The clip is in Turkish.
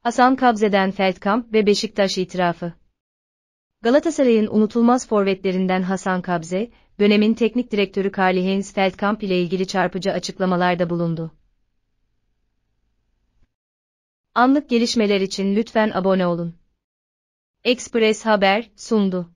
Hasan Kabze'den Feldkamp ve Beşiktaş itirafı. Galatasaray'ın unutulmaz forvetlerinden Hasan Kabze, dönemin teknik direktörü Karl Heinz Feldkamp ile ilgili çarpıcı açıklamalarda bulundu. Anlık gelişmeler için lütfen abone olun. Express Haber sundu.